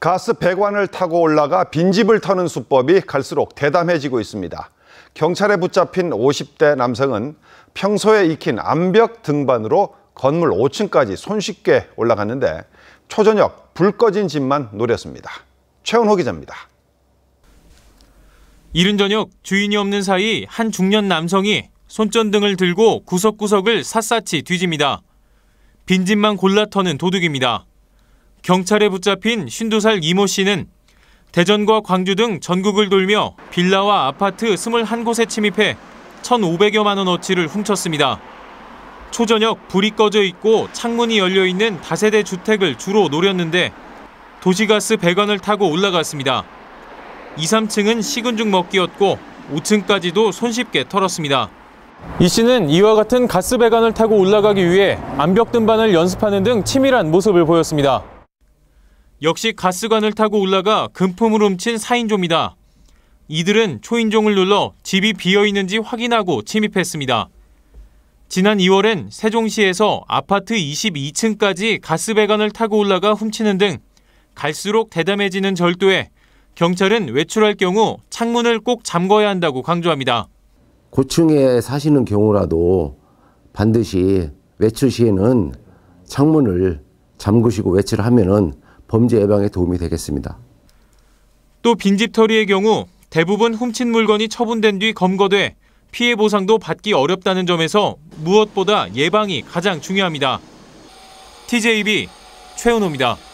가스 배관을 타고 올라가 빈집을 터는 수법이 갈수록 대담해지고 있습니다. 경찰에 붙잡힌 50대 남성은 평소에 익힌 암벽 등반으로 건물 5층까지 손쉽게 올라갔는데 초저녁 불 꺼진 집만 노렸습니다. 최은호 기자입니다. 이른 저녁 주인이 없는 사이 한 중년 남성이 손전등을 들고 구석구석을 샅샅이 뒤집니다. 빈집만 골라 터는 도둑입니다. 경찰에 붙잡힌 52살 이모 씨는 대전과 광주 등 전국을 돌며 빌라와 아파트 21곳에 침입해 1,500여만 원어치를 훔쳤습니다. 초저녁 불이 꺼져 있고 창문이 열려 있는 다세대 주택을 주로 노렸는데 도시가스 배관을 타고 올라갔습니다. 2, 3층은 식은죽 먹기였고 5층까지도 손쉽게 털었습니다. 이 씨는 이와 같은 가스 배관을 타고 올라가기 위해 암벽 등반을 연습하는 등 치밀한 모습을 보였습니다. 역시 가스관을 타고 올라가 금품을 훔친 4인조입니다. 이들은 초인종을 눌러 집이 비어있는지 확인하고 침입했습니다. 지난 2월엔 세종시에서 아파트 22층까지 가스배관을 타고 올라가 훔치는 등 갈수록 대담해지는 절도에 경찰은 외출할 경우 창문을 꼭 잠궈야 한다고 강조합니다. 고층에 사시는 경우라도 반드시 외출 시에는 창문을 잠그시고 외출하면은 범죄 예방에 도움이 되겠습니다. 또 빈집털이의 경우 대부분 훔친 물건이 처분된 뒤 검거돼 피해 보상도 받기 어렵다는 점에서 무엇보다 예방이 가장 중요합니다. TJB 최은호입니다.